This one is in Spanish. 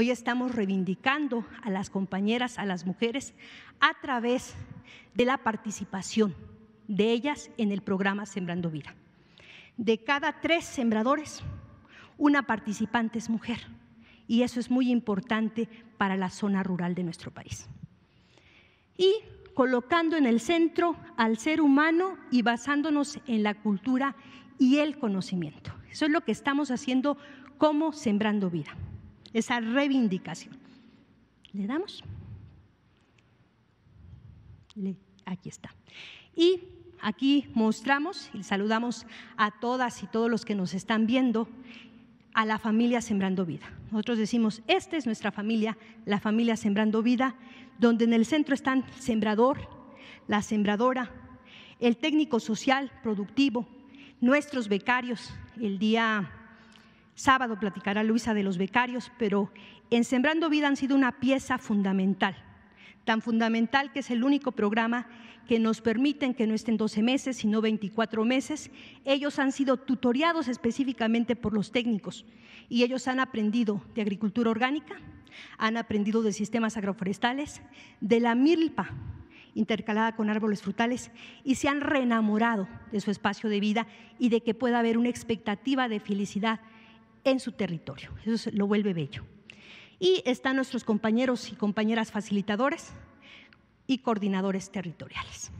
Hoy estamos reivindicando a las compañeras, a las mujeres, a través de la participación de ellas en el programa Sembrando Vida. De cada tres sembradores, una participante es mujer. Y eso es muy importante para la zona rural de nuestro país. Y colocando en el centro al ser humano y basándonos en la cultura y el conocimiento. Eso es lo que estamos haciendo como Sembrando Vida esa reivindicación. ¿Le damos? Le, aquí está. Y aquí mostramos y saludamos a todas y todos los que nos están viendo a la familia Sembrando Vida. Nosotros decimos, esta es nuestra familia, la familia Sembrando Vida, donde en el centro están el sembrador, la sembradora, el técnico social productivo, nuestros becarios. El día sábado platicará Luisa de los becarios, pero en Sembrando Vida han sido una pieza fundamental, tan fundamental que es el único programa que nos permiten que no estén 12 meses, sino 24 meses. Ellos han sido tutoriados específicamente por los técnicos y ellos han aprendido de agricultura orgánica, han aprendido de sistemas agroforestales, de la milpa intercalada con árboles frutales y se han reenamorado de su espacio de vida y de que pueda haber una expectativa de felicidad en su territorio. Eso lo vuelve bello. Y están nuestros compañeros y compañeras facilitadores y coordinadores territoriales.